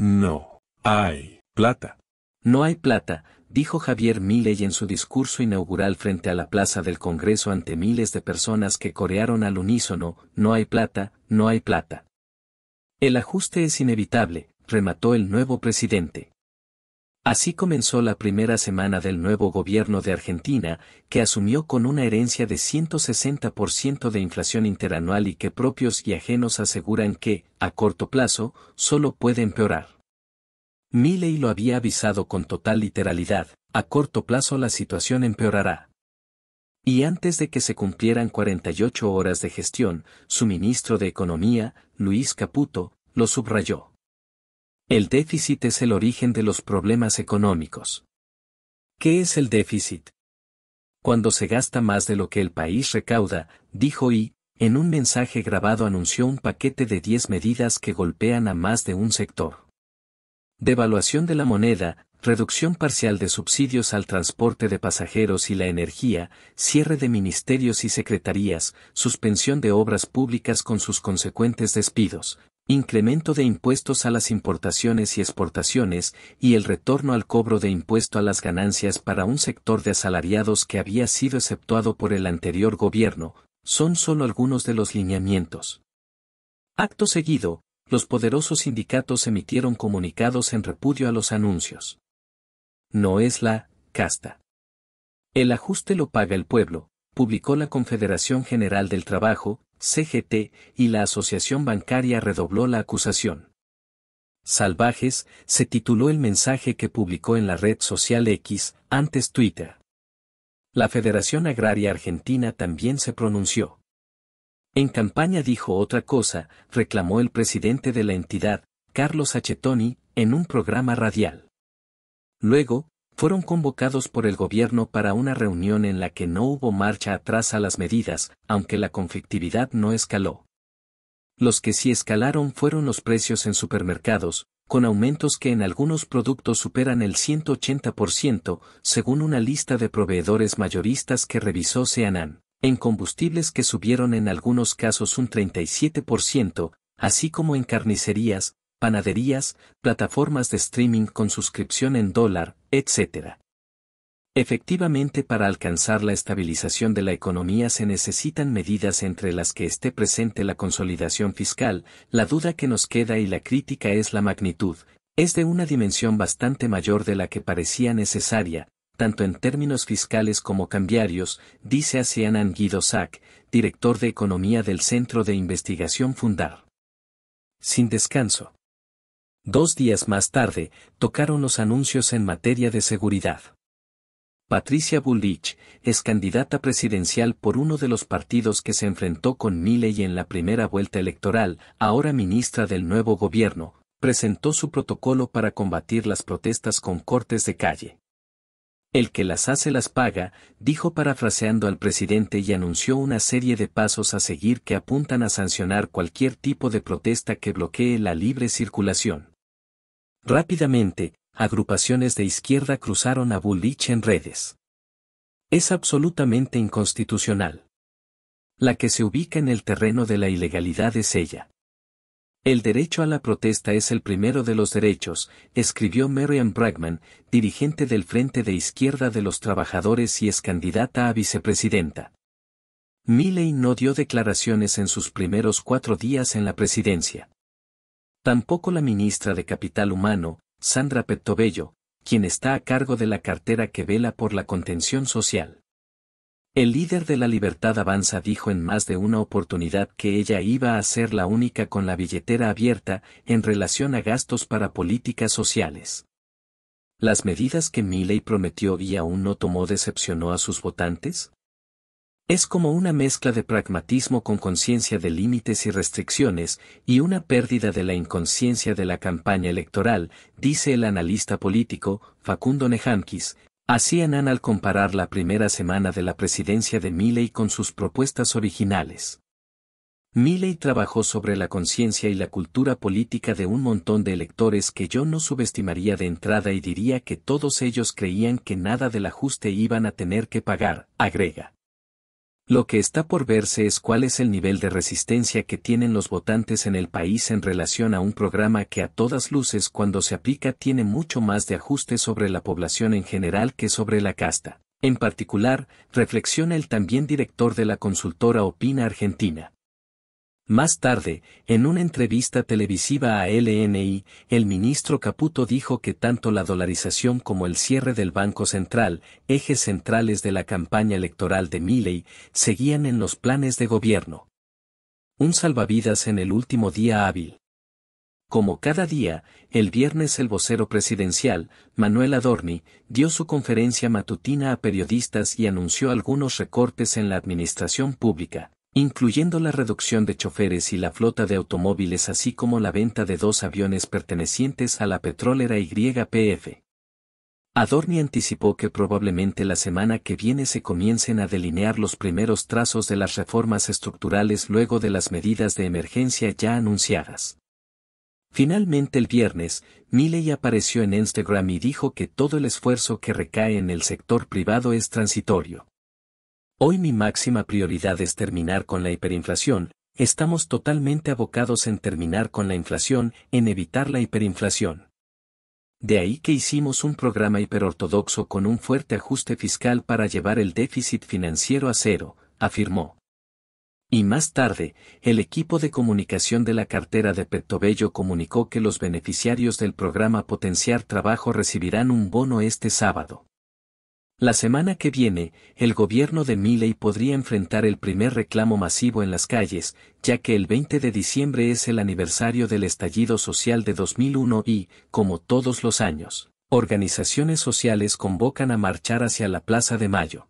No. Hay. Plata. No hay plata, dijo Javier Milei en su discurso inaugural frente a la Plaza del Congreso ante miles de personas que corearon al unísono, no hay plata, no hay plata. El ajuste es inevitable, remató el nuevo presidente. Así comenzó la primera semana del nuevo gobierno de Argentina, que asumió con una herencia de 160% de inflación interanual y que propios y ajenos aseguran que, a corto plazo, solo puede empeorar. Milley lo había avisado con total literalidad, a corto plazo la situación empeorará. Y antes de que se cumplieran 48 horas de gestión, su ministro de Economía, Luis Caputo, lo subrayó. El déficit es el origen de los problemas económicos. ¿Qué es el déficit? Cuando se gasta más de lo que el país recauda, dijo y, en un mensaje grabado anunció un paquete de 10 medidas que golpean a más de un sector. Devaluación de la moneda, reducción parcial de subsidios al transporte de pasajeros y la energía, cierre de ministerios y secretarías, suspensión de obras públicas con sus consecuentes despidos, incremento de impuestos a las importaciones y exportaciones y el retorno al cobro de impuesto a las ganancias para un sector de asalariados que había sido exceptuado por el anterior gobierno, son solo algunos de los lineamientos. Acto seguido, los poderosos sindicatos emitieron comunicados en repudio a los anuncios. No es la casta. El ajuste lo paga el pueblo, publicó la Confederación General del Trabajo, CGT, y la Asociación Bancaria redobló la acusación. Salvajes, se tituló el mensaje que publicó en la red social X, antes Twitter. La Federación Agraria Argentina también se pronunció. En campaña dijo otra cosa, reclamó el presidente de la entidad, Carlos Achetoni, en un programa radial. Luego, fueron convocados por el gobierno para una reunión en la que no hubo marcha atrás a las medidas, aunque la conflictividad no escaló. Los que sí escalaron fueron los precios en supermercados, con aumentos que en algunos productos superan el 180%, según una lista de proveedores mayoristas que revisó Seanan, en combustibles que subieron en algunos casos un 37%, así como en carnicerías, panaderías, plataformas de streaming con suscripción en dólar, etc. Efectivamente, para alcanzar la estabilización de la economía se necesitan medidas entre las que esté presente la consolidación fiscal, la duda que nos queda y la crítica es la magnitud, es de una dimensión bastante mayor de la que parecía necesaria, tanto en términos fiscales como cambiarios, dice Asianan Anguido Sack, director de Economía del Centro de Investigación Fundar. Sin descanso. Dos días más tarde, tocaron los anuncios en materia de seguridad. Patricia Bullrich, es candidata presidencial por uno de los partidos que se enfrentó con Milley en la primera vuelta electoral, ahora ministra del nuevo gobierno, presentó su protocolo para combatir las protestas con cortes de calle. El que las hace las paga, dijo parafraseando al presidente y anunció una serie de pasos a seguir que apuntan a sancionar cualquier tipo de protesta que bloquee la libre circulación. Rápidamente, agrupaciones de izquierda cruzaron a Bullich en redes. Es absolutamente inconstitucional. La que se ubica en el terreno de la ilegalidad es ella. El derecho a la protesta es el primero de los derechos, escribió Marian Bragman, dirigente del Frente de Izquierda de los Trabajadores y es candidata a vicepresidenta. Milley no dio declaraciones en sus primeros cuatro días en la presidencia. Tampoco la ministra de Capital Humano, Sandra Pettobello, quien está a cargo de la cartera que vela por la contención social. El líder de la Libertad Avanza dijo en más de una oportunidad que ella iba a ser la única con la billetera abierta en relación a gastos para políticas sociales. ¿Las medidas que Milley prometió y aún no tomó decepcionó a sus votantes? Es como una mezcla de pragmatismo con conciencia de límites y restricciones y una pérdida de la inconsciencia de la campaña electoral, dice el analista político Facundo Nejanquis. Así Anán al comparar la primera semana de la presidencia de Milley con sus propuestas originales. Milley trabajó sobre la conciencia y la cultura política de un montón de electores que yo no subestimaría de entrada y diría que todos ellos creían que nada del ajuste iban a tener que pagar, agrega. Lo que está por verse es cuál es el nivel de resistencia que tienen los votantes en el país en relación a un programa que a todas luces cuando se aplica tiene mucho más de ajuste sobre la población en general que sobre la casta. En particular, reflexiona el también director de la consultora Opina Argentina. Más tarde, en una entrevista televisiva a LNI, el ministro Caputo dijo que tanto la dolarización como el cierre del Banco Central, ejes centrales de la campaña electoral de Milley, seguían en los planes de gobierno. Un salvavidas en el último día hábil. Como cada día, el viernes el vocero presidencial, Manuel Adorni, dio su conferencia matutina a periodistas y anunció algunos recortes en la administración pública incluyendo la reducción de choferes y la flota de automóviles así como la venta de dos aviones pertenecientes a la petrolera YPF. Adorni anticipó que probablemente la semana que viene se comiencen a delinear los primeros trazos de las reformas estructurales luego de las medidas de emergencia ya anunciadas. Finalmente el viernes, Milley apareció en Instagram y dijo que todo el esfuerzo que recae en el sector privado es transitorio. Hoy mi máxima prioridad es terminar con la hiperinflación, estamos totalmente abocados en terminar con la inflación, en evitar la hiperinflación. De ahí que hicimos un programa hiperortodoxo con un fuerte ajuste fiscal para llevar el déficit financiero a cero, afirmó. Y más tarde, el equipo de comunicación de la cartera de Petobello comunicó que los beneficiarios del programa Potenciar Trabajo recibirán un bono este sábado. La semana que viene, el gobierno de Milley podría enfrentar el primer reclamo masivo en las calles, ya que el 20 de diciembre es el aniversario del estallido social de 2001 y, como todos los años, organizaciones sociales convocan a marchar hacia la Plaza de Mayo.